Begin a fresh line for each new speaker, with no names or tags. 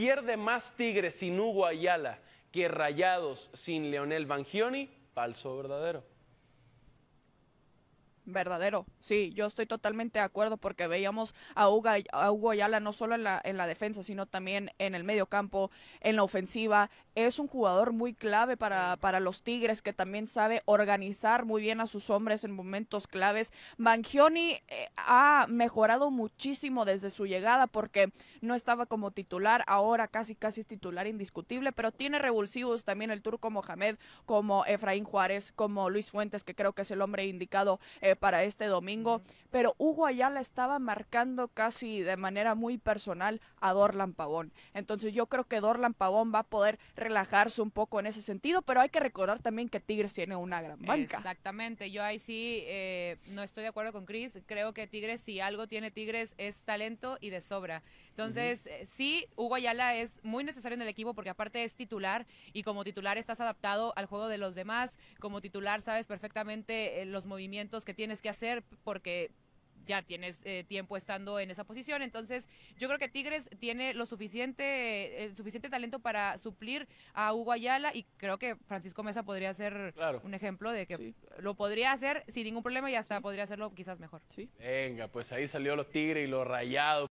pierde más Tigre sin Hugo Ayala que Rayados sin Leonel Bangioni, falso verdadero.
Verdadero, sí, yo estoy totalmente de acuerdo porque veíamos a Hugo, Ayala no solo en la, en la defensa, sino también en el medio campo, en la ofensiva. Es un jugador muy clave para, para los Tigres que también sabe organizar muy bien a sus hombres en momentos claves. Mangioni eh, ha mejorado muchísimo desde su llegada porque no estaba como titular, ahora casi casi es titular indiscutible, pero tiene revulsivos también el turco Mohamed, como Efraín Juárez, como Luis Fuentes, que creo que es el hombre indicado. Eh, para este domingo, pero Hugo Ayala estaba marcando casi de manera muy personal a Dorlan Pavón. Entonces yo creo que Dorlan Pavón va a poder relajarse un poco en ese sentido, pero hay que recordar también que Tigres tiene una gran banca.
Exactamente, yo ahí sí eh, no estoy de acuerdo con Chris, creo que Tigres si algo tiene Tigres es talento y de sobra. Entonces eh, sí, Hugo Ayala es muy necesario en el equipo porque aparte es titular y como titular estás adaptado al juego de los demás, como titular sabes perfectamente eh, los movimientos que tiene que hacer porque ya tienes eh, tiempo estando en esa posición. Entonces, yo creo que Tigres tiene lo suficiente, el suficiente talento para suplir a Hugo Ayala y creo que Francisco Mesa podría ser un ejemplo de que lo podría hacer sin ningún problema y hasta podría hacerlo quizás mejor. Sí.
Venga, pues ahí salió los Tigres y los rayados.